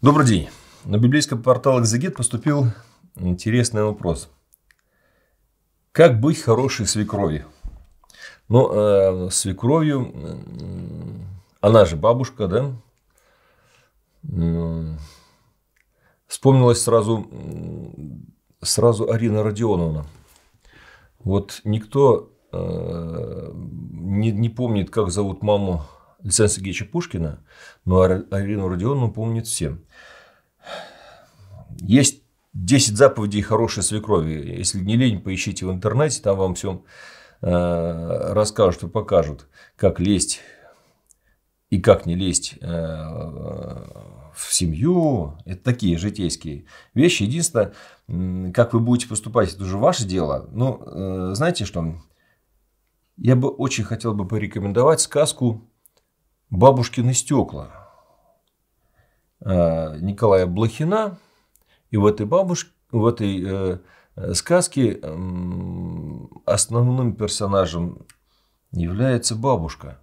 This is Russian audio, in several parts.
Добрый день. На библейский портал «Экзегет» поступил интересный вопрос. Как быть хорошей свекровью? Ну, э, свекровью, э, она же бабушка, да? Э, вспомнилась сразу, сразу Арина Родионовна. Вот никто э, не, не помнит, как зовут маму Александра Сергеевича Пушкина, но Арину Родионовну помнит всем. Есть 10 заповедей хорошей свекрови. Если не лень, поищите в интернете, там вам всем э, расскажут и покажут, как лезть и как не лезть э, в семью. Это такие житейские вещи. Единственное, как вы будете поступать, это уже ваше дело. Но ну, э, знаете что? Я бы очень хотел бы порекомендовать сказку бабушкины стекла э, Николая Блохина. И в этой, бабушке, в этой э, сказке основным персонажем является бабушка.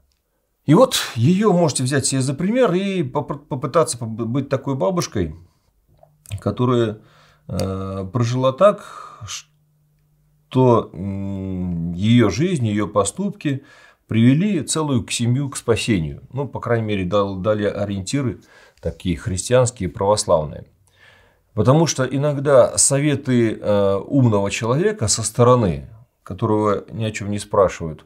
И вот ее можете взять себе за пример и попытаться быть такой бабушкой, которая э, прожила так, что ее жизнь, ее поступки привели целую семью к спасению. Ну, по крайней мере, дали ориентиры такие христианские, православные. Потому что иногда советы э, умного человека со стороны, которого ни о чем не спрашивают,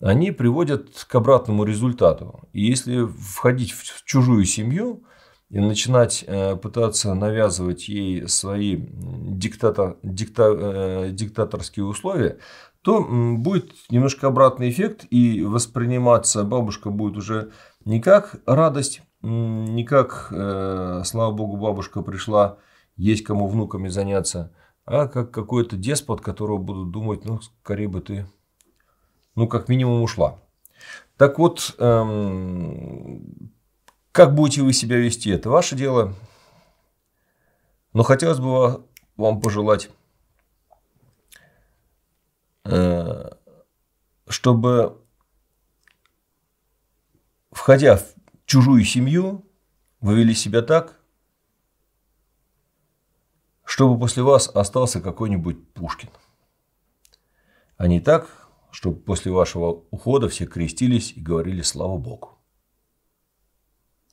они приводят к обратному результату. И если входить в чужую семью, и начинать э, пытаться навязывать ей свои диктатор, дикта, э, диктаторские условия, то будет немножко обратный эффект, и восприниматься бабушка будет уже не как радость, не как, э, слава богу, бабушка пришла, есть кому внуками заняться, а как какой-то деспот, которого будут думать, ну, скорее бы ты, ну, как минимум, ушла. Так вот, эм, как будете вы себя вести, это ваше дело. Но хотелось бы вам пожелать, э, чтобы, входя в чужую семью, вы вели себя так, чтобы после вас остался какой-нибудь Пушкин. А не так, чтобы после вашего ухода все крестились и говорили «Слава Богу».